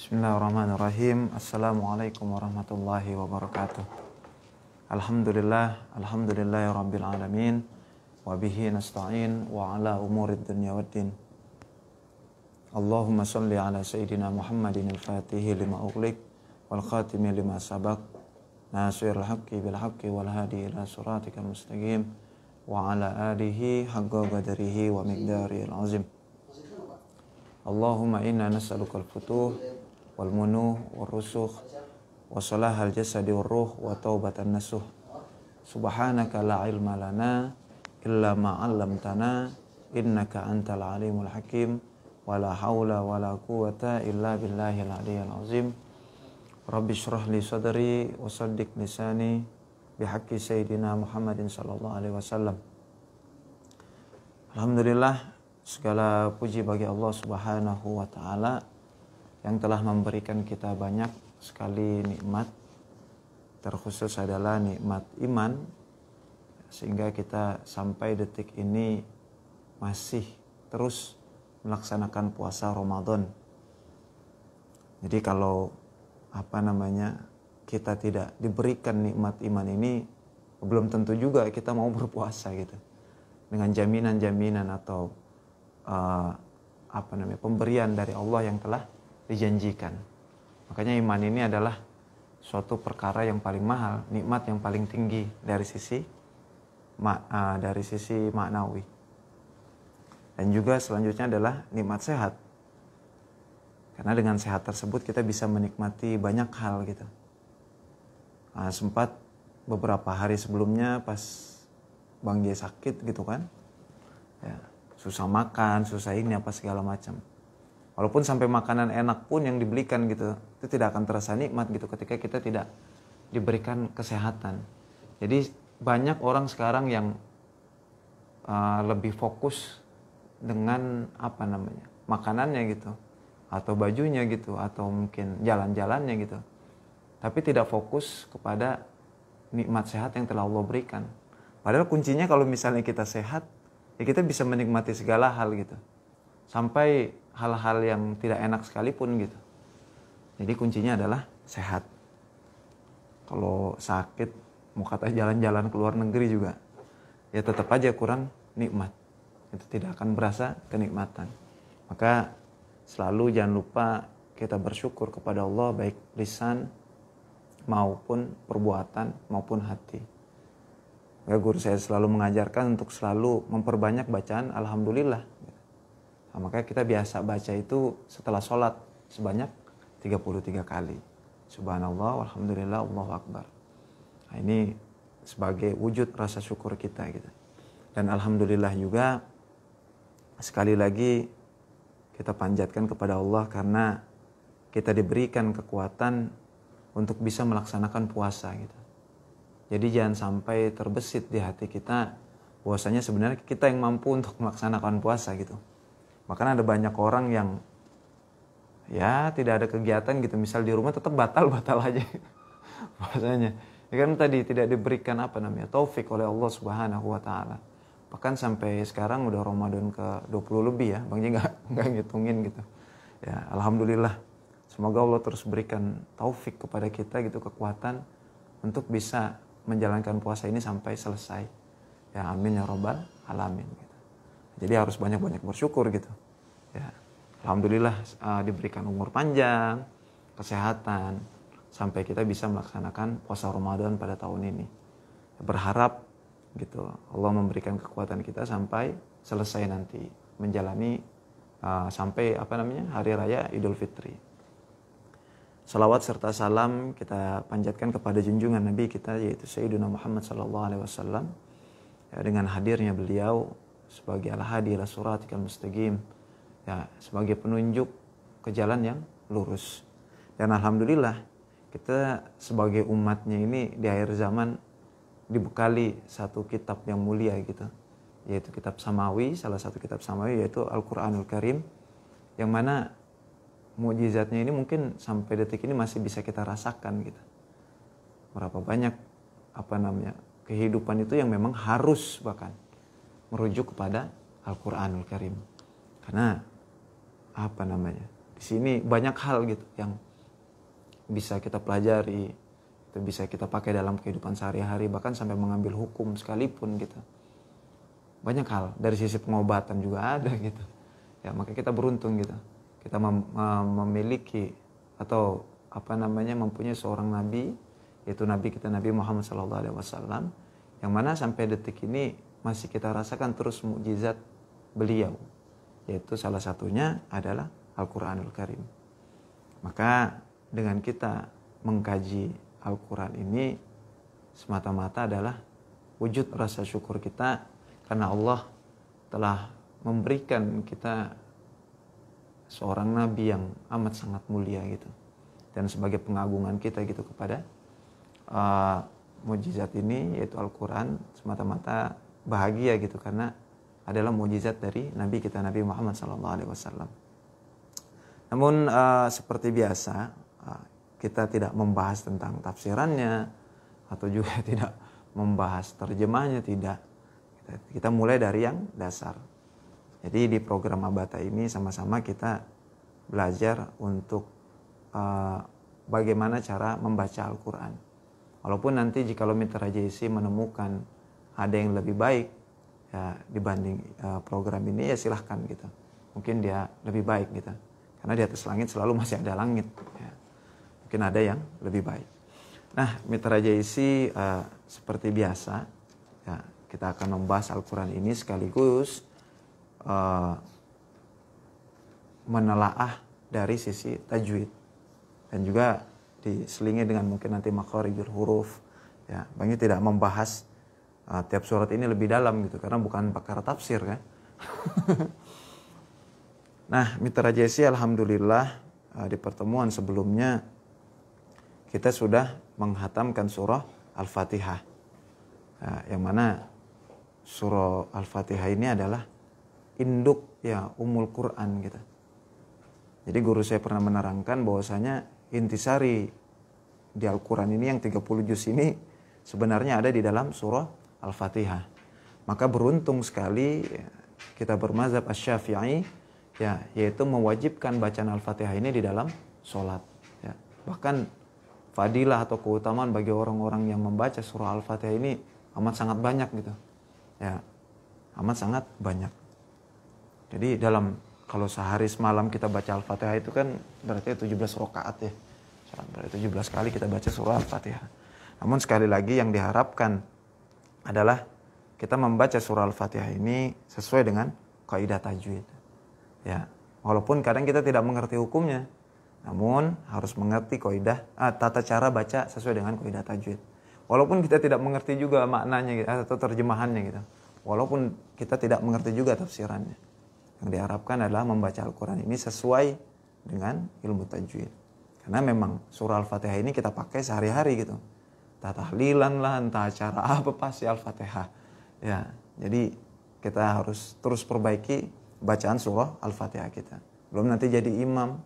Bismillahirrahmanirrahim. Assalamualaikum warahmatullahi wabarakatuh. Alhamdulillah, alhamdulillah ya rabbil alamin. Wa bihi nasta'in wa ala umurid dunya waddin. Allahumma salli ala sayyidina Muhammadin al-fatihi lima uqlik wal khatimi lima sabak. Nasir al-haqqi bil haqqi wal hadi ila siratikal mustaqim wa ala alihi haqqa wa miqdari al-azim. Allahumma inna nas'aluka al-futuh wal munuh wal rusuh wa salah al jasadi wal ruh wa taubatan nasuh subhanaka la ilma lana illa ma'allamtana 'allamtana innaka antal alimul hakim wala haula wala quwata illa billahi billahil aliyil azim rabbi shrah li sadri wa saddiq lisani bihaqqi sayyidina muhammadin sallallahu alaihi wasallam alhamdulillah segala puji bagi Allah subhanahu wa ta'ala yang telah memberikan kita banyak sekali nikmat terkhusus adalah nikmat iman sehingga kita sampai detik ini masih terus melaksanakan puasa Ramadan. Jadi kalau apa namanya kita tidak diberikan nikmat iman ini belum tentu juga kita mau berpuasa gitu dengan jaminan-jaminan atau uh, apa namanya pemberian dari Allah yang telah dijanjikan. Makanya iman ini adalah suatu perkara yang paling mahal, nikmat yang paling tinggi dari sisi eh, dari sisi maknawi. Dan juga selanjutnya adalah nikmat sehat. Karena dengan sehat tersebut kita bisa menikmati banyak hal gitu. Nah, sempat beberapa hari sebelumnya pas Bang J sakit gitu kan. Ya, susah makan, susah ini apa segala macam walaupun sampai makanan enak pun yang dibelikan gitu itu tidak akan terasa nikmat gitu ketika kita tidak diberikan kesehatan jadi banyak orang sekarang yang uh, lebih fokus dengan apa namanya makanannya gitu atau bajunya gitu atau mungkin jalan-jalannya gitu tapi tidak fokus kepada nikmat sehat yang telah Allah berikan padahal kuncinya kalau misalnya kita sehat ya kita bisa menikmati segala hal gitu sampai hal-hal yang tidak enak sekalipun gitu. Jadi kuncinya adalah sehat. Kalau sakit mau kata jalan-jalan ke luar negeri juga ya tetap aja kurang nikmat. Itu tidak akan berasa kenikmatan. Maka selalu jangan lupa kita bersyukur kepada Allah baik lisan maupun perbuatan maupun hati. Ya, guru saya selalu mengajarkan untuk selalu memperbanyak bacaan alhamdulillah Nah, makanya kita biasa baca itu setelah sholat sebanyak 33 kali. Subhanallah, Alhamdulillah, Allahu Akbar. Nah, ini sebagai wujud rasa syukur kita gitu. Dan Alhamdulillah juga sekali lagi kita panjatkan kepada Allah karena kita diberikan kekuatan untuk bisa melaksanakan puasa gitu. Jadi jangan sampai terbesit di hati kita puasanya sebenarnya kita yang mampu untuk melaksanakan puasa gitu Makanya ada banyak orang yang ya tidak ada kegiatan gitu. Misal di rumah tetap batal-batal aja puasanya. Ya kan tadi tidak diberikan apa namanya taufik oleh Allah Subhanahu wa taala. Bahkan sampai sekarang udah Ramadan ke 20 lebih ya. Bang Jeng nggak ngitungin gitu. Ya, alhamdulillah. Semoga Allah terus berikan taufik kepada kita gitu kekuatan untuk bisa menjalankan puasa ini sampai selesai. Ya amin ya robbal alamin. Jadi harus banyak-banyak bersyukur gitu. Ya. Alhamdulillah uh, diberikan umur panjang, kesehatan, sampai kita bisa melaksanakan puasa Ramadan pada tahun ini. Berharap gitu Allah memberikan kekuatan kita sampai selesai nanti menjalani uh, sampai apa namanya hari raya Idul Fitri. Salawat serta salam kita panjatkan kepada junjungan Nabi kita yaitu Sayyidina Muhammad sallallahu alaihi wasallam. Ya, dengan hadirnya beliau sebagai al-hadi ila suratikal mustaqim ya sebagai penunjuk ke jalan yang lurus dan alhamdulillah kita sebagai umatnya ini di akhir zaman dibekali satu kitab yang mulia gitu yaitu kitab samawi salah satu kitab samawi yaitu Al-Qur'anul Karim yang mana mujizatnya ini mungkin sampai detik ini masih bisa kita rasakan gitu berapa banyak apa namanya kehidupan itu yang memang harus bahkan merujuk kepada Al-Qur'anul Karim. Karena apa namanya? Di sini banyak hal gitu yang bisa kita pelajari, itu bisa kita pakai dalam kehidupan sehari-hari bahkan sampai mengambil hukum sekalipun gitu. Banyak hal dari sisi pengobatan juga ada gitu. Ya, maka kita beruntung gitu. Kita mem memiliki atau apa namanya mempunyai seorang nabi yaitu nabi kita Nabi Muhammad SAW yang mana sampai detik ini masih kita rasakan terus mukjizat beliau yaitu salah satunya adalah Al-Qur'anul Karim. Maka dengan kita mengkaji Al-Qur'an ini semata-mata adalah wujud rasa syukur kita karena Allah telah memberikan kita seorang nabi yang amat sangat mulia gitu dan sebagai pengagungan kita gitu kepada uh, mujizat ini yaitu Al-Quran semata-mata bahagia gitu karena adalah mujizat dari Nabi kita Nabi Muhammad Sallallahu Alaihi Wasallam. Namun uh, seperti biasa uh, kita tidak membahas tentang tafsirannya atau juga tidak membahas terjemahnya tidak. Kita, kita mulai dari yang dasar. Jadi di program Abata ini sama-sama kita belajar untuk uh, bagaimana cara membaca Al-Quran. Walaupun nanti jika Mitra menemukan ada yang lebih baik ya dibanding uh, program ini ya silahkan gitu mungkin dia lebih baik gitu karena di atas langit selalu masih ada langit ya. mungkin ada yang lebih baik nah mitra JC uh, eh, seperti biasa ya, kita akan membahas Al-Quran ini sekaligus uh, menelaah dari sisi tajwid dan juga diselingi dengan mungkin nanti makhorijul huruf ya banyak tidak membahas uh, tiap surat ini lebih dalam gitu karena bukan pakar tafsir kan. nah, Mitra Jesi alhamdulillah ah, di pertemuan sebelumnya kita sudah menghatamkan surah Al-Fatihah. Uh, yang mana surah Al-Fatihah ini adalah induk ya umul Quran gitu. Jadi guru saya pernah menerangkan bahwasanya intisari di Al-Quran ini yang 30 juz ini sebenarnya ada di dalam surah Al-Fatihah. Maka beruntung sekali ya, kita bermazhab Asy-Syafi'i ya, yaitu mewajibkan bacaan Al-Fatihah ini di dalam sholat. Ya. Bahkan fadilah atau keutamaan bagi orang-orang yang membaca surah Al-Fatihah ini amat sangat banyak gitu. Ya, amat sangat banyak. Jadi dalam kalau sehari semalam kita baca Al-Fatihah itu kan berarti 17 rakaat ya. Berarti 17 kali kita baca surah Al-Fatihah. Namun sekali lagi yang diharapkan adalah kita membaca surah Al-Fatihah ini sesuai dengan kaidah tajwid. Ya, walaupun kadang kita tidak mengerti hukumnya, namun harus mengerti kaidah ah, tata cara baca sesuai dengan kaidah tajwid. Walaupun kita tidak mengerti juga maknanya gitu, atau terjemahannya gitu. Walaupun kita tidak mengerti juga tafsirannya. Yang diharapkan adalah membaca Al-Qur'an ini sesuai dengan ilmu tajwid. Karena memang surah Al-Fatihah ini kita pakai sehari-hari gitu entah tahlilan lah, entah acara apa pasti Al-Fatihah. Ya, jadi kita harus terus perbaiki bacaan surah Al-Fatihah kita. Belum nanti jadi imam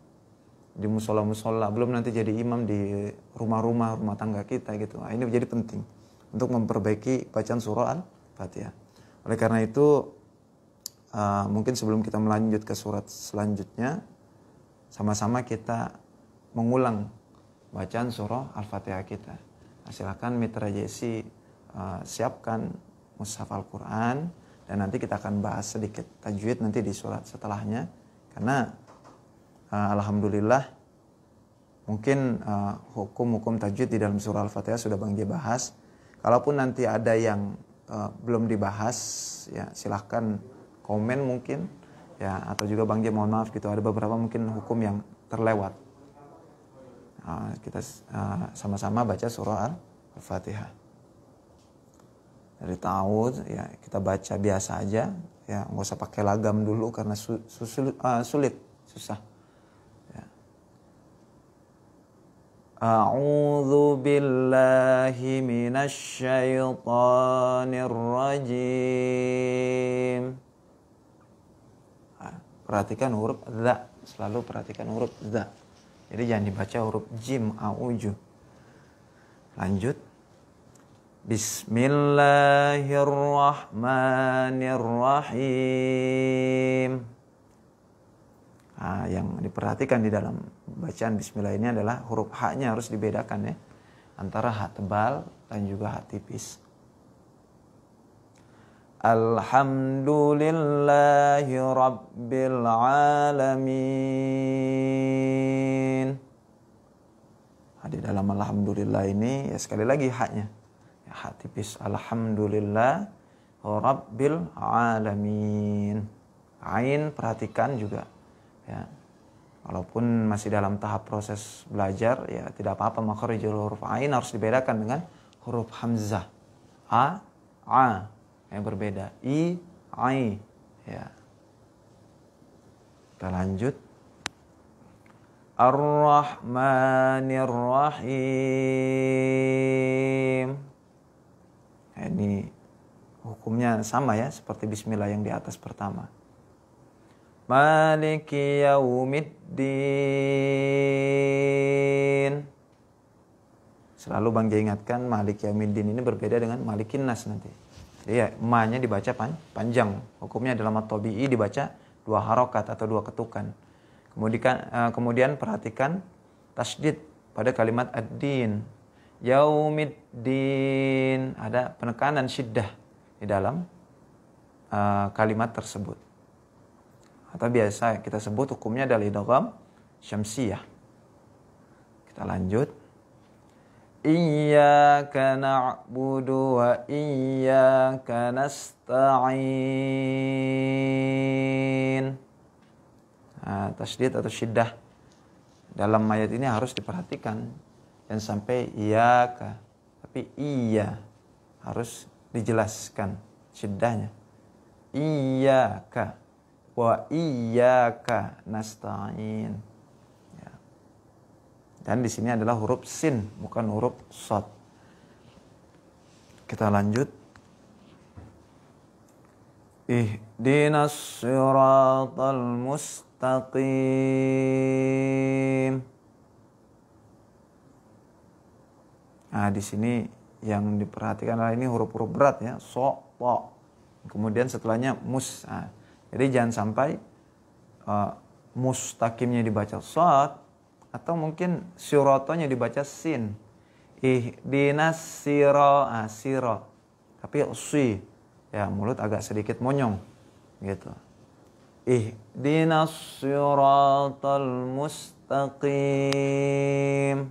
di musola-musola, belum nanti jadi imam di rumah-rumah, rumah tangga kita gitu. Nah, ini menjadi penting untuk memperbaiki bacaan surah Al-Fatihah. Oleh karena itu, uh, mungkin sebelum kita melanjut ke surat selanjutnya, sama-sama kita mengulang bacaan surah Al-Fatihah kita. Nah, silakan Mitra Jesi uh, siapkan mushaf Al-Qur'an dan nanti kita akan bahas sedikit tajwid nanti di surat setelahnya karena uh, alhamdulillah mungkin hukum eh, hukum-hukum tajwid di dalam surah Al-Fatihah sudah Bang J bahas. Kalaupun nanti ada yang uh, belum dibahas ya silahkan komen mungkin ya atau juga Bang J mohon maaf gitu ada beberapa mungkin hukum yang terlewat Ah, kita ah, sama-sama baca surah Al-Fatihah. Dari ta'awud ya kita baca biasa aja ya nggak usah pakai lagam dulu karena su, uh, sulit susah. Ya. A'udzu billahi minasy syaithanir rajim. Perhatikan huruf za, selalu perhatikan huruf za. Jadi jangan dibaca huruf jim auju. Lanjut. Bismillahirrahmanirrahim. Nah, yang diperhatikan di dalam bacaan bismillah ini adalah huruf haknya harus dibedakan ya. Antara hak tebal dan juga hak tipis. Alhamdulillahi Rabbil Alamin nah, Di dalam Alhamdulillah ini ya sekali lagi haknya ya, Hak tipis Alhamdulillah Rabbil Alamin Ain perhatikan juga ya Walaupun masih dalam tahap proses belajar ya tidak apa-apa makharijul huruf ain harus dibedakan dengan huruf hamzah a a yang berbeda. I, ai. Ya. Kita lanjut. Ar-Rahmanir-Rahim. Nah, ini hukumnya sama ya seperti bismillah yang di atas pertama. Maliki yaumiddin. Selalu Bang Jai ingatkan Maliki Yaumiddin ini berbeda dengan Malikin Nas nanti. Jadi ya, ma-nya dibaca pan, panjang. Hukumnya dalam at-tabi'i dibaca dua harokat atau dua ketukan. Kemudian, uh, eh, kemudian perhatikan tasdid pada kalimat ad-din. Yaumiddin. Ada penekanan syiddah di dalam uh, kalimat tersebut. Atau biasa kita sebut hukumnya adalah idogam syamsiyah. Kita lanjut. Iya na'budu wa iyyaka nasta'in. Nah, tasdid atau syiddah dalam mayat ini harus diperhatikan. dan sampai iyyaka, tapi iya harus dijelaskan iya Iyyaka wa ka nasta'in. Dan di sini adalah huruf sin, bukan huruf sod. Kita lanjut. Ihdinas siratal mustaqim. Nah, di sini yang diperhatikan adalah ini huruf-huruf berat ya. So, po. Kemudian setelahnya mus. Nah, jadi jangan sampai uh, mustaqimnya dibaca sod, atau mungkin syurotonya dibaca sin ih dinas siro ah, siro tapi si ya mulut agak sedikit monyong gitu ih dinas syurotol mustaqim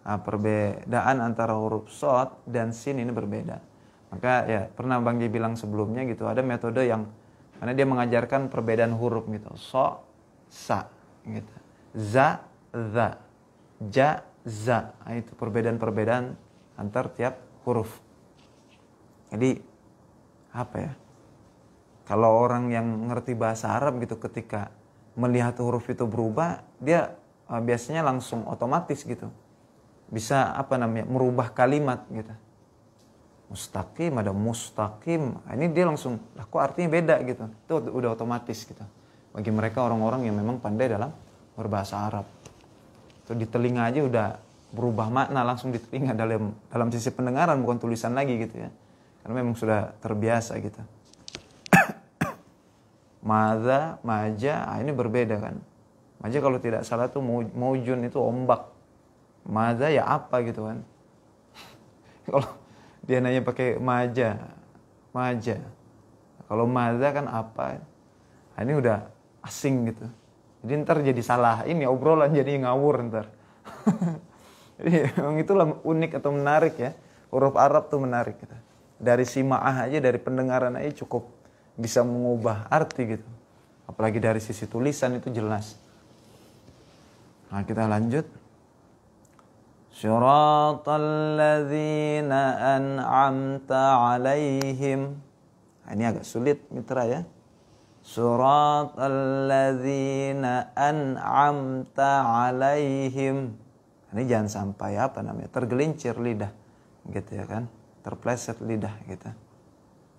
nah, perbedaan antara huruf sot dan sin ini berbeda maka ya pernah Bang Ji bilang sebelumnya gitu ada metode yang karena dia mengajarkan perbedaan huruf gitu so sa gitu za za, ja, za. Nah, itu perbedaan-perbedaan antar tiap huruf. Jadi apa ya? Kalau orang yang ngerti bahasa Arab gitu ketika melihat huruf itu berubah, dia uh, biasanya langsung otomatis gitu. Bisa apa namanya? merubah kalimat gitu. Mustaqim ada mustaqim. Nah, ini dia langsung, lah kok artinya beda gitu. Itu udah otomatis gitu. Bagi mereka orang-orang yang memang pandai dalam berbahasa Arab itu di telinga aja udah berubah makna langsung di telinga dalam dalam sisi pendengaran bukan tulisan lagi gitu ya karena memang sudah terbiasa gitu Mada, maja, ah ini berbeda kan. Maja kalau tidak salah tuh mojun itu ombak. Mada ya apa gitu kan. kalau dia nanya pakai maja, maja. Kalau mada kan apa. Ah, ini udah asing gitu. Jadi ntar jadi salah ini obrolan jadi ngawur ntar. jadi memang itulah unik atau menarik ya. Huruf Arab tuh menarik gitu. Dari simaah aja dari pendengaran aja cukup bisa mengubah arti gitu. Apalagi dari sisi tulisan itu jelas. Nah, kita lanjut. Syiratal ladzina an'amta 'alaihim. Nah, ini agak sulit mitra ya. صراط الذين أنعمت alaihim. ini jangan sampai apa namanya tergelincir lidah gitu ya kan terpleset lidah gitu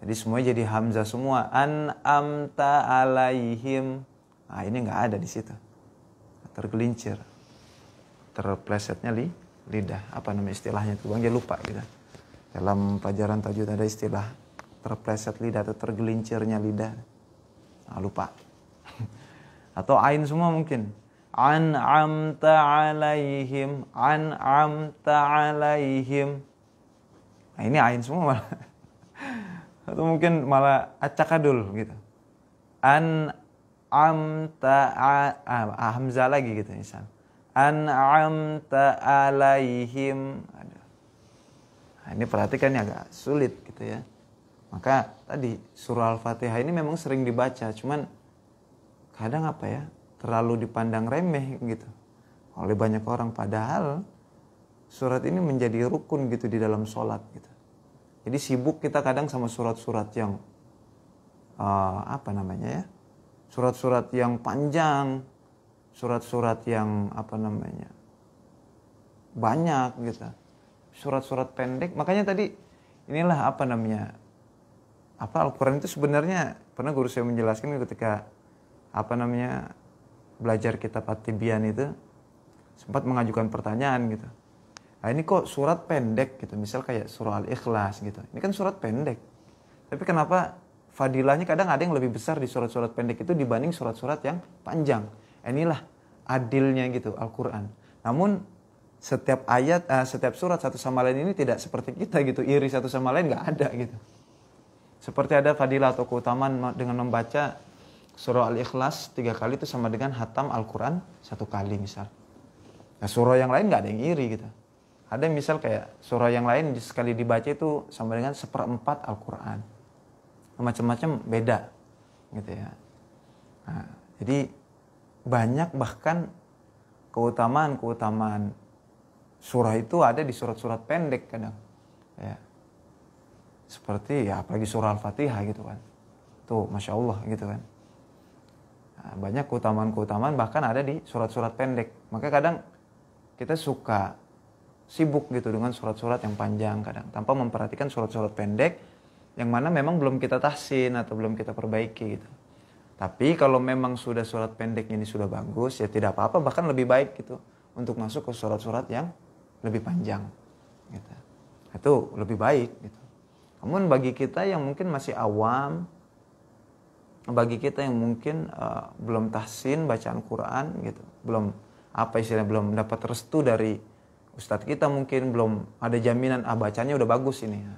jadi semua jadi hamzah semua an'amta alaihim nah ini nggak ada di situ tergelincir terplesetnya li lidah apa namanya istilahnya itu bang dia lupa gitu dalam pelajaran tajwid ada istilah terpleset lidah atau tergelincirnya lidah Nah, lupa. Atau ain semua mungkin. An'amta alaihim, an'amta alaihim. Nah, ini ain semua malah. Atau mungkin malah acakadul gitu. An amta ah, hamzah lagi gitu misal. An amta alaihim. Nah, ini perhatikan agak sulit gitu ya. Maka tadi surah Al-Fatihah ini memang sering dibaca, cuman kadang apa ya, terlalu dipandang remeh gitu oleh banyak orang. Padahal surat ini menjadi rukun gitu di dalam sholat gitu. Jadi sibuk kita kadang sama surat-surat yang uh, apa namanya ya, surat-surat yang panjang, surat-surat yang apa namanya banyak gitu, surat-surat pendek. Makanya tadi inilah apa namanya apa Al-Quran itu sebenarnya pernah guru saya menjelaskan gitu, ketika apa namanya belajar kitab at itu sempat mengajukan pertanyaan gitu. Nah, ini kok surat pendek gitu, misal kayak surah Al-Ikhlas gitu. Ini kan surat pendek. Tapi kenapa fadilahnya kadang ada yang lebih besar di surat-surat pendek itu dibanding surat-surat yang panjang. Inilah adilnya gitu Al-Qur'an. Namun setiap ayat, eh, setiap surat satu sama lain ini tidak seperti kita gitu, iri satu sama lain nggak ada gitu. Seperti ada fadilah atau keutamaan dengan membaca surah Al-Ikhlas tiga kali itu sama dengan hatam Al-Quran satu kali misal. Nah, surah yang lain nggak ada yang iri gitu. Ada misal kayak surah yang lain sekali dibaca itu sama dengan seperempat Al-Quran. Macam-macam beda gitu ya. Nah, jadi banyak bahkan keutamaan-keutamaan surah itu ada di surat-surat pendek kadang. Ya seperti ya apalagi surah al-fatihah gitu kan tuh masya Allah gitu kan nah, banyak keutamaan-keutamaan bahkan ada di surat-surat pendek maka kadang kita suka sibuk gitu dengan surat-surat yang panjang kadang tanpa memperhatikan surat-surat pendek yang mana memang belum kita tahsin atau belum kita perbaiki gitu tapi kalau memang sudah surat pendek ini sudah bagus ya tidak apa-apa bahkan lebih baik gitu untuk masuk ke surat-surat yang lebih panjang gitu itu lebih baik gitu namun bagi kita yang mungkin masih awam, bagi kita yang mungkin uh, belum tahsin bacaan Quran gitu, belum apa istilahnya belum dapat restu dari ustadz kita mungkin belum ada jaminan ah bacanya udah bagus ini. Ya.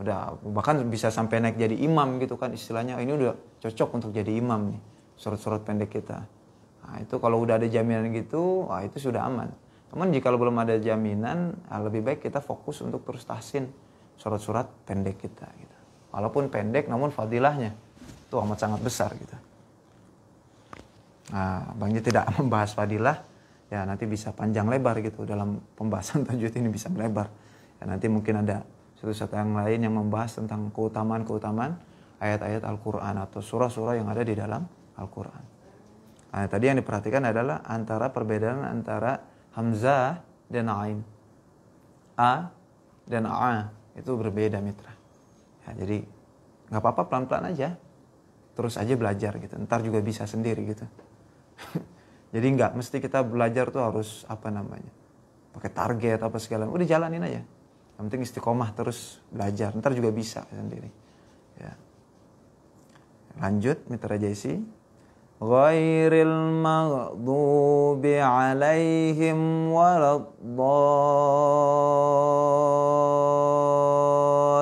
Udah bahkan bisa sampai naik jadi imam gitu kan istilahnya ah, ini udah cocok untuk jadi imam nih surat-surat pendek kita. Nah, itu kalau udah ada jaminan gitu, wah itu sudah aman. Namun jika belum ada jaminan, ah, lebih baik kita fokus untuk terus tahsin surat-surat pendek kita gitu. Walaupun pendek namun fadilahnya itu amat sangat besar gitu. Nah, Bang tidak membahas fadilah, ya nanti bisa panjang lebar gitu dalam pembahasan tajwid ini bisa melebar. Ya, nanti mungkin ada satu-satu yang lain yang membahas tentang keutamaan-keutamaan ayat-ayat Al-Quran atau surah-surah yang ada di dalam Al-Quran. Nah, tadi yang diperhatikan adalah antara perbedaan antara Hamzah dan Ain. A dan A itu berbeda mitra ya, jadi nggak apa-apa pelan-pelan aja terus aja belajar gitu ntar juga bisa sendiri gitu jadi nggak mesti kita belajar tuh harus apa namanya pakai target apa segala udah jalanin aja yang penting istiqomah terus belajar ntar juga bisa sendiri ya lanjut mitra JC ghairil maghdubi alaihim waladdallin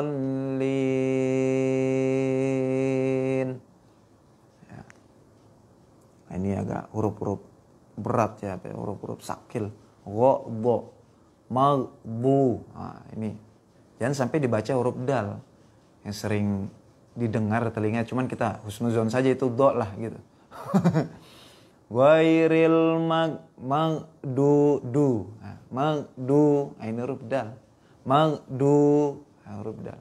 dhalin. ya. Nah, ini agak huruf-huruf berat ya huruf-huruf ya, sakil ghadha magbu nah, ini jangan sampai dibaca huruf dal yang sering didengar telinga cuman kita husnuzon saja itu do lah gitu Wairil mag mag du du nah, mag du nah, ini huruf dal mag du Huruf dah,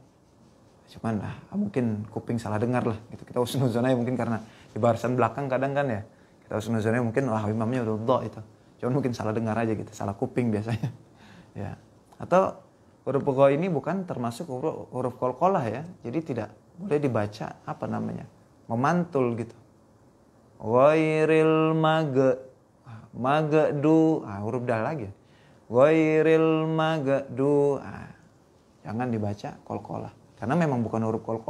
Cuman lah mungkin kuping salah dengar lah. Gitu. Kita usnuzon aja ya mungkin karena di barisan belakang kadang kan ya. Kita usnuzonnya mungkin lah imamnya udah do itu. Cuman mungkin salah dengar aja gitu, salah kuping biasanya. ya. Atau huruf go ini bukan termasuk huruf, huruf kolah ya. Jadi tidak boleh dibaca apa namanya? memantul gitu. Ghairil mage du ah, huruf dal lagi. Ghairil du ah, Jangan dibaca kolkola Karena memang bukan huruf Walau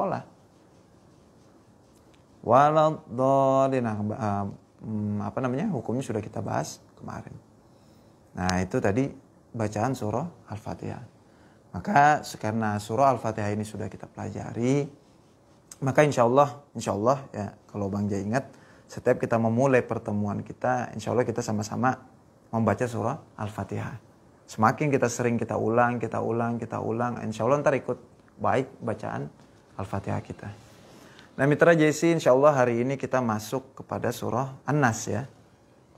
Waladolin. Nah, ah, mm, apa namanya? Hukumnya sudah kita bahas kemarin. Nah itu tadi bacaan surah Al-Fatihah. Maka karena surah Al-Fatihah ini sudah kita pelajari, maka insya Allah, insya Allah ya kalau Bang Jai ingat, setiap kita memulai pertemuan kita, insya Allah kita sama-sama membaca surah Al-Fatihah semakin kita sering kita ulang, kita ulang, kita ulang, insya Allah ntar ikut baik bacaan Al-Fatihah kita. Nah mitra JC insya Allah hari ini kita masuk kepada surah An-Nas ya.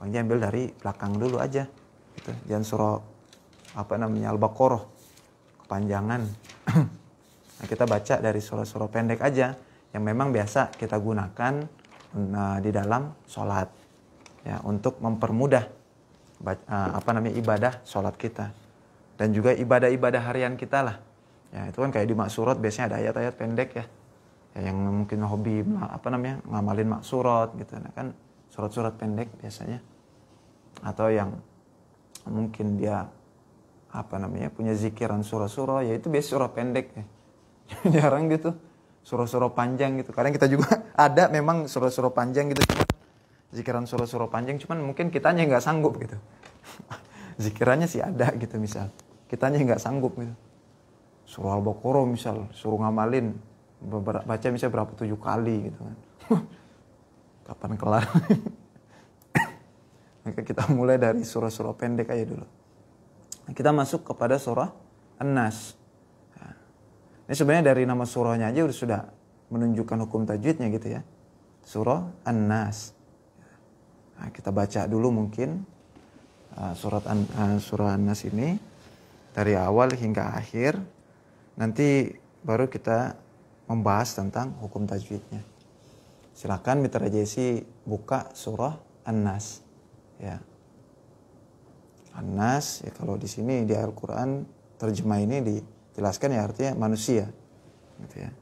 Bang ambil dari belakang dulu aja. Gitu. Jangan surah apa namanya Al-Baqarah. Kepanjangan. nah, kita baca dari surah-surah pendek aja. Yang memang biasa kita gunakan nah, di dalam sholat. Ya, untuk mempermudah Eh, apa namanya ibadah sholat kita dan juga ibadah-ibadah harian kita lah ya itu kan kayak di maksurat biasanya ada ayat-ayat pendek ya. ya yang mungkin hobi apa namanya ngamalin maksurat gitu nah, kan surat-surat pendek biasanya atau yang mungkin dia apa namanya punya zikiran surah-surah ya itu biasa surah pendek ya jarang gitu surah-surah panjang gitu kadang kita juga ada memang surah-surah panjang gitu zikiran surah-surah panjang cuman mungkin kitanya nggak sanggup gitu zikirannya sih ada gitu misal kitanya nggak sanggup gitu suruh al-baqarah misal suruh ngamalin baca misal berapa tujuh kali gitu kan kapan kelar maka kita mulai dari surah-surah pendek aja dulu kita masuk kepada surah Anas. ini sebenarnya dari nama surahnya aja sudah menunjukkan hukum tajwidnya gitu ya surah An-Nas Nah, kita baca dulu mungkin uh, surat an, uh, surah An-Nas ini dari awal hingga akhir. Nanti baru kita membahas tentang hukum tajwidnya. Silakan Mitra Jesi buka surah An-Nas. Ya. an-nas ya kalau di sini di Al-Qur'an terjemah ini dijelaskan ya artinya manusia gitu ya.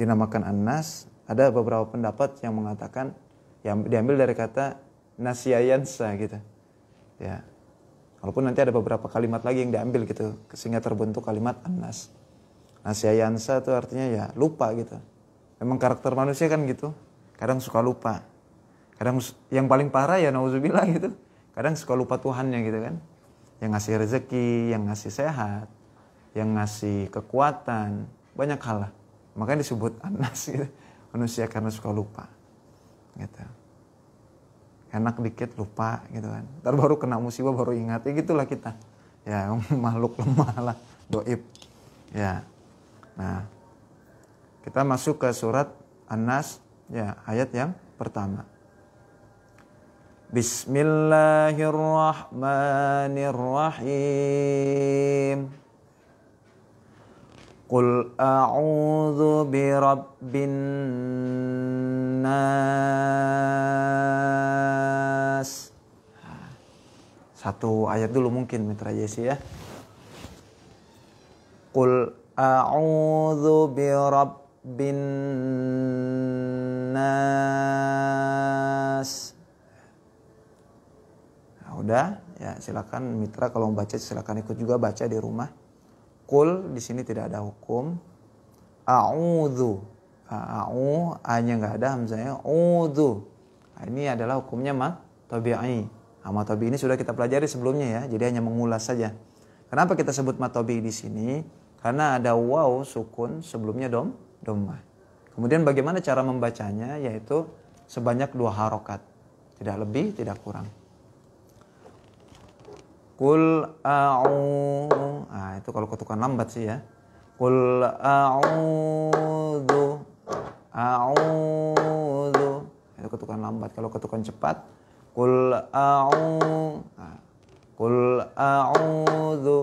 Dinamakan Anas, ada beberapa pendapat yang mengatakan yang diambil dari kata nasiayansa gitu ya walaupun nanti ada beberapa kalimat lagi yang diambil gitu sehingga terbentuk kalimat anas nasiayansa itu artinya ya lupa gitu memang karakter manusia kan gitu kadang suka lupa kadang yang paling parah ya nauzubillah gitu kadang suka lupa Tuhannya gitu kan yang ngasih rezeki yang ngasih sehat yang ngasih kekuatan banyak hal lah makanya disebut anas gitu manusia karena suka lupa gitu enak dikit lupa gitu kan ntar baru kena musibah baru ingat ya gitulah kita ya makhluk lemah lah doib ya nah kita masuk ke surat An-Nas ya ayat yang pertama Bismillahirrahmanirrahim Qul a'udhu birabbin nas satu ayat dulu mungkin Mitra yesi ya. Qul a'udzu bi rabbin nas. Nah, udah ya silakan Mitra kalau mau baca silakan ikut juga baca di rumah. Qul di sini tidak ada hukum. A'udzu. Nah, a'u A-nya nggak ada hamzahnya. Udzu. Nah, ini adalah hukumnya mah tabi'i Amatobi ini sudah kita pelajari sebelumnya ya, jadi hanya mengulas saja. Kenapa kita sebut matobi di sini? Karena ada wow sukun sebelumnya dom domah. Kemudian bagaimana cara membacanya? Yaitu sebanyak dua harokat, tidak lebih, tidak kurang. Kul a'u, Nah, itu kalau ketukan lambat sih ya. Kul a'udhu, a'udhu, itu ketukan lambat. Kalau ketukan cepat, Kul a'u Kul a'udhu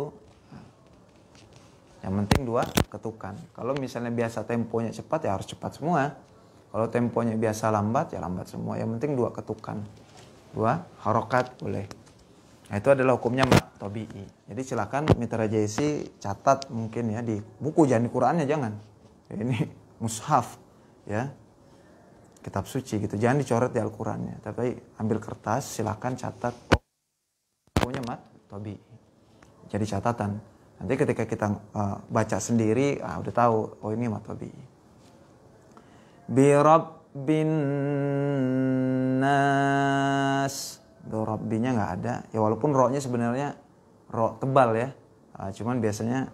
Yang penting dua ketukan. Kalau misalnya biasa temponya cepat ya harus cepat semua. Kalau temponya biasa lambat ya lambat semua. Yang penting dua ketukan. Dua harokat boleh. Nah, itu adalah hukumnya Mbak tobi'i. Jadi silakan mitra JC catat mungkin ya di buku jangan di Qurannya jangan. Ini mushaf ya kitab suci gitu. Jangan dicoret di Al-Qur'annya, tapi ambil kertas, silahkan catat. pokoknya mat, Tobi. Jadi catatan. Nanti ketika kita uh, baca sendiri, ah, udah tahu, oh ini mat Tobi. Birab bin nas. Do nggak ada. Ya walaupun rohnya sebenarnya roh tebal ya. Uh, cuman biasanya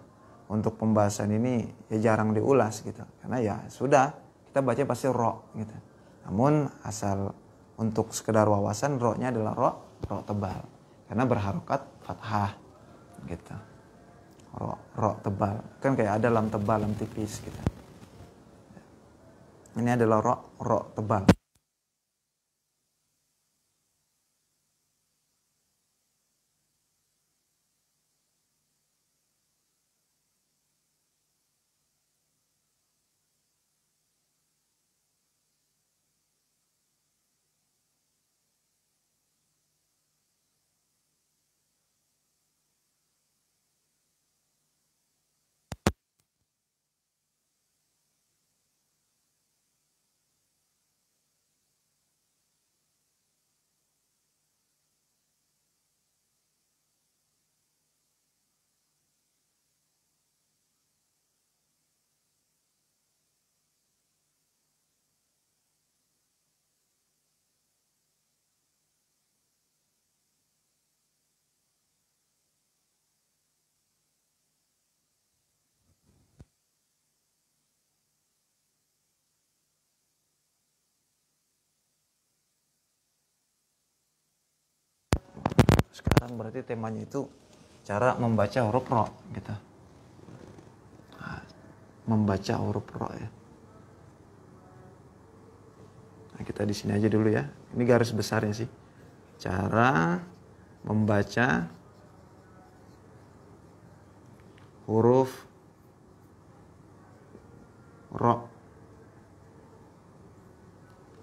untuk pembahasan ini ya jarang diulas gitu. Karena ya sudah, kita baca pasti roh gitu. Namun asal untuk sekedar wawasan roknya adalah rok rok tebal karena berharokat fathah gitu rok rok tebal kan kayak ada lam tebal lam tipis gitu ini adalah rok rok tebal sekarang berarti temanya itu cara membaca huruf ro gitu ah, membaca huruf ro ya nah, kita di sini aja dulu ya ini garis besarnya sih cara membaca huruf ro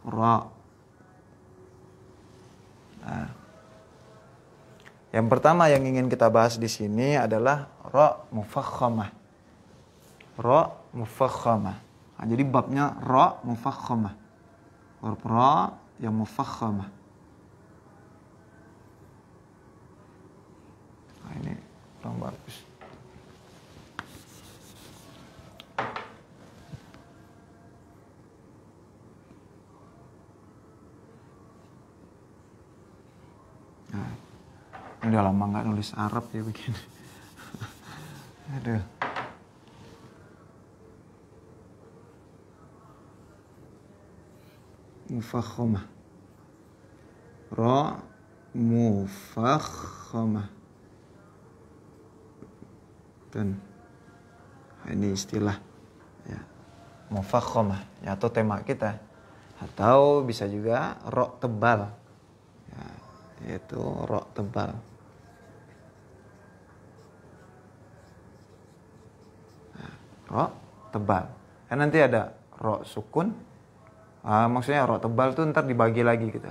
ro nah yang pertama yang ingin kita bahas di sini adalah ro mufakhamah. Ro mufakhamah. Nah, jadi babnya ro mufakhamah. Huruf ro yang mufakhamah. Nah, ini kurang bagus. Udah lama nggak nulis Arab ya begini. Aduh. Mufakhoma. Ra mufakhoma. Dan ini istilah ya, Mufakhoma ya, atau tema kita. Atau bisa juga rok tebal. Ya, yaitu rok tebal. ro tebal. kan nanti ada ro sukun. Uh, maksudnya ro tebal tuh ntar dibagi lagi gitu.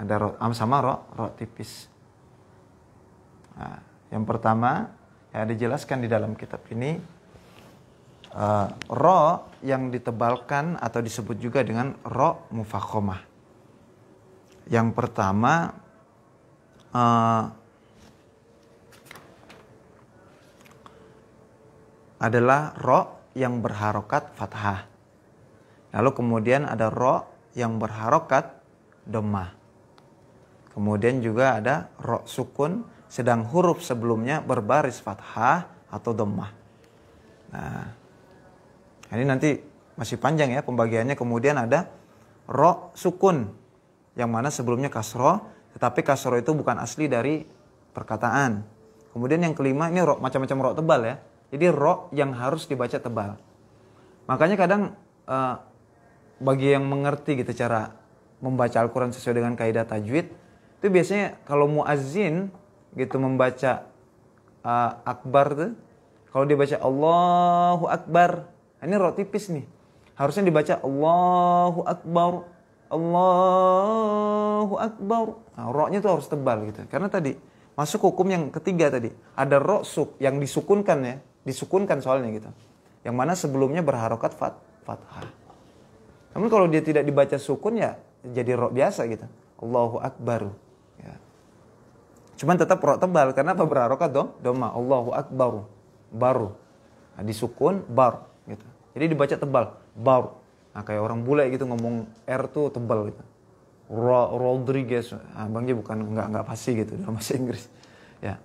Ada ro sama ro ro tipis. Nah, yang pertama ya dijelaskan di dalam kitab ini uh, ro yang ditebalkan atau disebut juga dengan ro mufakomah. Yang pertama uh, adalah ro yang berharokat fathah. Lalu kemudian ada ro yang berharokat domah. Kemudian juga ada ro sukun sedang huruf sebelumnya berbaris fathah atau domah. Nah, ini nanti masih panjang ya pembagiannya. Kemudian ada ro sukun yang mana sebelumnya kasro, tetapi kasro itu bukan asli dari perkataan. Kemudian yang kelima ini macam-macam ro tebal ya. Jadi ro yang harus dibaca tebal. Makanya kadang uh, bagi yang mengerti gitu cara membaca Al-Quran sesuai dengan kaidah tajwid, itu biasanya kalau muazin gitu membaca uh, akbar tuh, kalau dibaca Allahu Akbar, nah ini ro tipis nih. Harusnya dibaca Allahu Akbar, Allahu Akbar. Nah, ro tuh harus tebal gitu. Karena tadi masuk hukum yang ketiga tadi. Ada ro suk yang disukunkan ya. Disukunkan soalnya gitu. Yang mana sebelumnya berharokat fat, fathah. Namun kalau dia tidak dibaca sukun ya jadi roh biasa gitu. Allahu Akbar. Ya. Cuman tetap roh tebal. karena apa berharokat dong? Doma. Allahu Akbar. Baru. Nah, disukun bar. Gitu. Jadi dibaca tebal. Baru. Nah, kayak orang bule gitu ngomong R tuh tebal gitu. Rodriguez. abangnya ah, bukan nggak nggak pasti gitu dalam bahasa Inggris. Ya.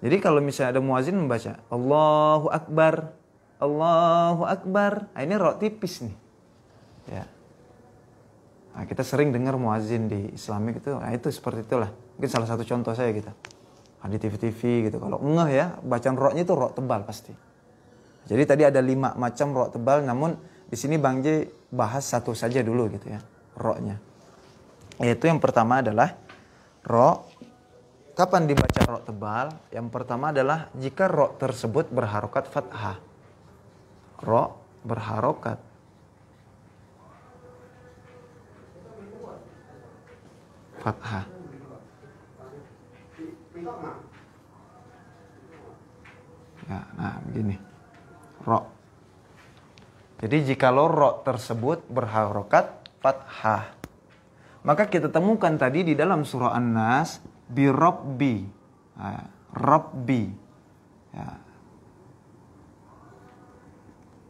Jadi kalau misalnya ada muazin membaca Allahu Akbar, Allahu Akbar, nah, ini rok tipis nih. Ya. Nah, kita sering dengar muazin di Islamik itu, nah itu seperti itulah. Mungkin salah satu contoh saya gitu. Nah, di TV-TV gitu. Kalau ngeh ya, bacaan roknya itu rok tebal pasti. Jadi tadi ada lima macam rok tebal, namun di sini Bang J bahas satu saja dulu gitu ya, roknya. Yaitu yang pertama adalah rok Kapan dibaca rok tebal? Yang pertama adalah jika rok tersebut berharokat fathah. Rok berharokat. Fathah. Ya, nah begini. Rok. Jadi jika lo rok tersebut berharokat fathah. Maka kita temukan tadi di dalam surah An-Nas bi Robbi. Nah, Robbi. Ya.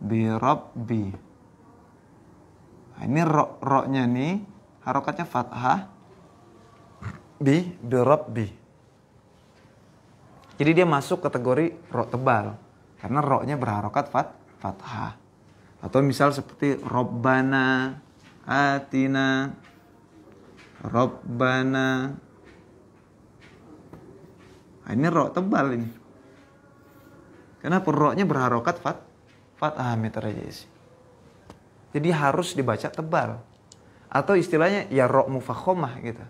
Bi Robbi. Nah, ini ro roknya nih harokatnya fathah. Bi bi Robbi. Jadi dia masuk kategori rok tebal karena roknya berharokat fat fathah. Atau misal seperti Robbana, Atina, Robbana, Nah, ini rok tebal ini karena roknya berharokat fat fat ah meter aja isi jadi harus dibaca tebal atau istilahnya ya rok mufakhomah gitu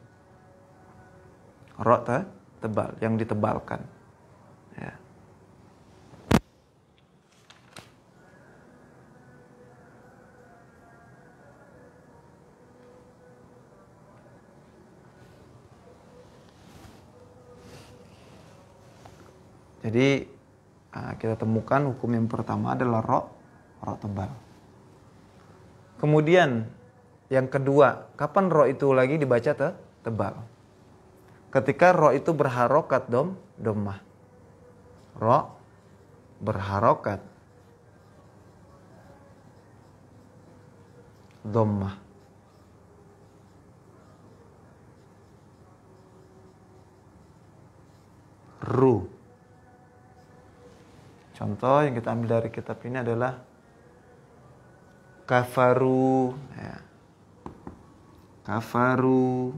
rok te, tebal yang ditebalkan ya Jadi eh, kita temukan hukum yang pertama adalah rok, rok tebal. Kemudian yang kedua, kapan rok itu lagi dibaca te, tebal? Ketika rok itu berharokat dom, domah. Rok berharokat. domah Ruh. Contoh yang kita ambil dari kitab ini adalah kafaru ya. kafaru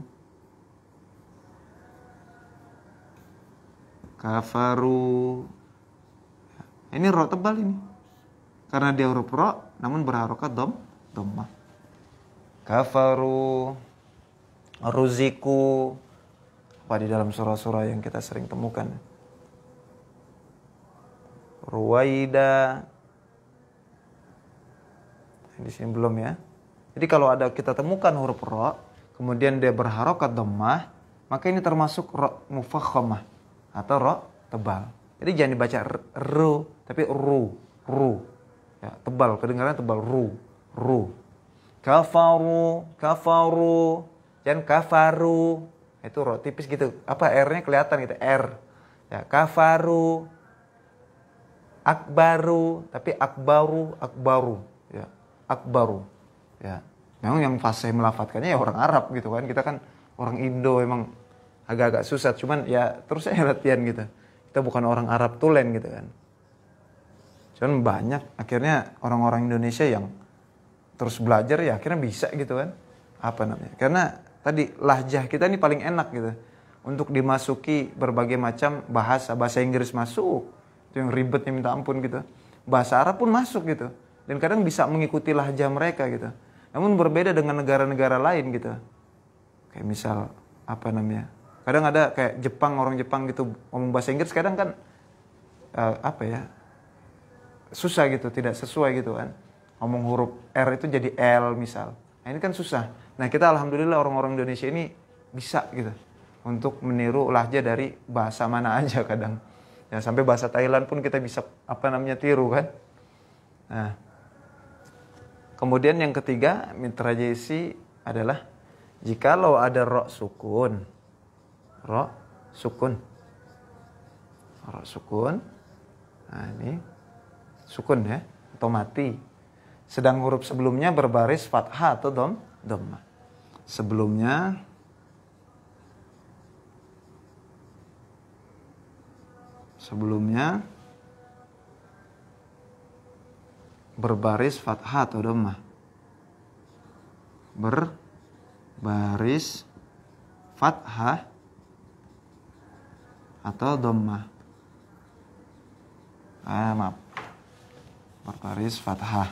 kafaru ini roh tebal ini karena dia huruf ro namun berharokat dom domah kafaru ruziku apa di dalam surah-surah yang kita sering temukan Ruwaida. Di sini belum ya. Jadi kalau ada kita temukan huruf ro, kemudian dia berharokat domah, maka ini termasuk ro mufakhamah atau ro tebal. Jadi jangan dibaca ru, tapi ru, ru. Ya, tebal, kedengarannya tebal, ru, ru. Kafaru, kafaru, jangan kafaru. Itu ro tipis gitu. Apa R-nya kelihatan gitu, R. Ya, kafaru, akbaru tapi akbaru akbaru ya akbaru ya memang yang fase melafatkannya ya orang Arab gitu kan kita kan orang Indo emang agak-agak susah cuman ya terus saya latihan gitu kita bukan orang Arab tulen gitu kan cuman banyak akhirnya orang-orang Indonesia yang terus belajar ya akhirnya bisa gitu kan apa namanya karena tadi lahjah kita ini paling enak gitu untuk dimasuki berbagai macam bahasa bahasa Inggris masuk itu yang ribetnya minta ampun gitu bahasa Arab pun masuk gitu dan kadang bisa mengikuti lahja mereka gitu namun berbeda dengan negara-negara lain gitu kayak misal apa namanya kadang ada kayak Jepang orang Jepang gitu ngomong bahasa Inggris kadang kan uh, apa ya susah gitu tidak sesuai gitu kan ngomong huruf R itu jadi L misal nah, ini kan susah nah kita alhamdulillah orang-orang Indonesia ini bisa gitu untuk meniru lahja dari bahasa mana aja kadang ya sampai bahasa Thailand pun kita bisa apa namanya tiru kan. Nah. Kemudian yang ketiga mitra JC adalah jika lo ada ro sukun. Ro sukun. Ro sukun. Nah, ini sukun ya atau mati. Sedang huruf sebelumnya berbaris fathah atau dom, dom. Sebelumnya sebelumnya berbaris fathah atau domah berbaris fathah atau domah ah maaf berbaris fathah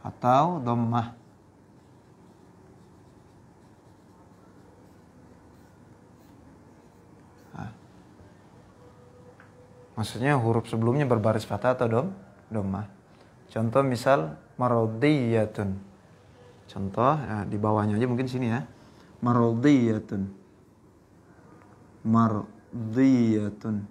atau domah maksudnya huruf sebelumnya berbaris fathah atau dom domah contoh misal marodiyatun contoh ya, di bawahnya aja mungkin sini ya marodiyatun marodiyatun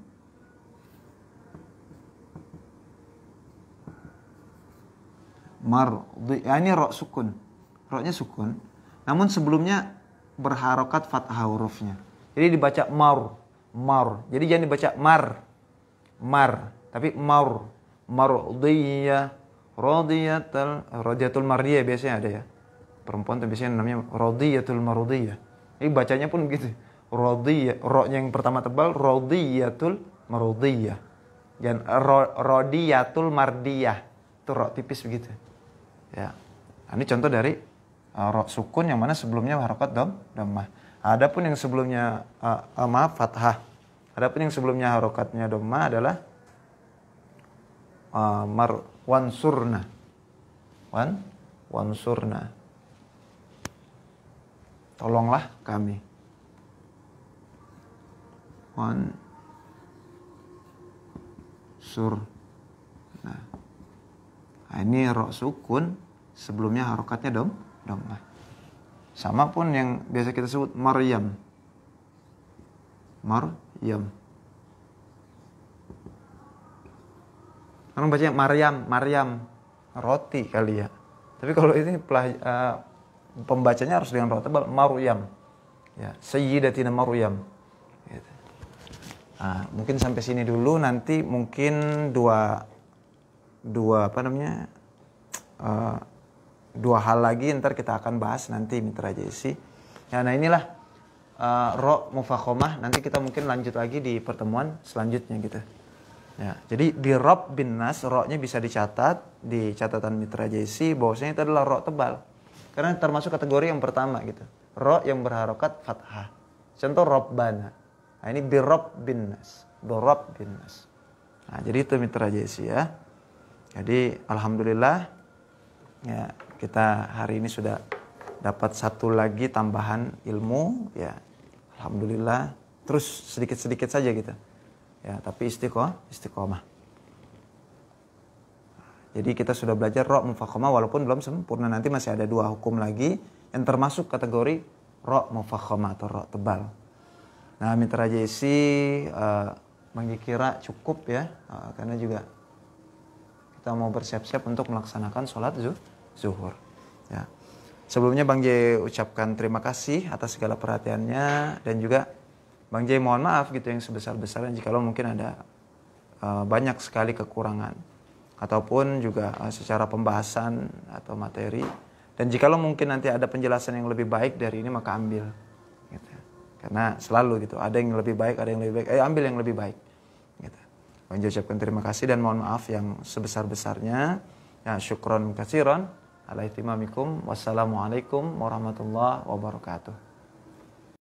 marodi ya ini rok sukun roknya sukun namun sebelumnya berharokat fathah hurufnya jadi dibaca mar mar jadi jangan dibaca mar mar tapi maur marudiyya radiyatul radiyatul mardiyah biasanya ada ya perempuan tuh biasanya namanya radiyatul Marudiyah. ini bacanya pun gitu radiyah ro yang pertama tebal radiyatul Marudiyah, dan radiyatul mardiyah itu ro tipis begitu ya nah, ini contoh dari uh, ro sukun yang mana sebelumnya harokat dom ada adapun yang sebelumnya uh, uh, maaf fathah Adapun yang sebelumnya harokatnya doma adalah uh, mar wansurna. Wan surna. Tolonglah kami. Wan sur. Nah. nah ini rok sukun sebelumnya harokatnya dom doma, Sama pun yang biasa kita sebut Maryam. Mar Yom. Orang bacanya Maryam, Maryam. Roti kali ya. Tapi kalau ini uh, pembacanya harus dengan roti tebal, Maryam. Ya, Sayyidatina Maryam. Gitu. Nah, mungkin sampai sini dulu nanti mungkin dua dua apa namanya? Uh, dua hal lagi ntar kita akan bahas nanti mitra Jesi. Ya, nah inilah uh, ro mufakhomah nanti kita mungkin lanjut lagi di pertemuan selanjutnya gitu ya jadi di rob bin nas ro bisa dicatat di catatan mitra JC bahwasanya itu adalah rok tebal karena termasuk kategori yang pertama gitu rok yang berharokat fathah contoh robbana nah, ini birob bin nas dorob bin nas nah jadi itu mitra JC ya jadi alhamdulillah ya kita hari ini sudah dapat satu lagi tambahan ilmu ya alhamdulillah terus sedikit-sedikit saja gitu ya tapi istiqomah istiqomah jadi kita sudah belajar roh mufakhamah walaupun belum sempurna nanti masih ada dua hukum lagi yang termasuk kategori roh mufakhamah atau roh tebal. Nah mitra Jesi uh, mengikira cukup ya uh, karena juga kita mau bersiap-siap untuk melaksanakan sholat zuhur. Ya. Sebelumnya Bang J ucapkan terima kasih atas segala perhatiannya dan juga Bang J mohon maaf gitu yang sebesar-besarnya jika lo mungkin ada uh, banyak sekali kekurangan ataupun juga uh, secara pembahasan atau materi dan jika lo mungkin nanti ada penjelasan yang lebih baik dari ini maka ambil gitu. karena selalu gitu ada yang lebih baik ada yang lebih baik eh ambil yang lebih baik gitu. Bang J ucapkan terima kasih dan mohon maaf yang sebesar-besarnya ya syukron kasiron Assalamualaikum Wassalamualaikum warahmatullahi wabarakatuh.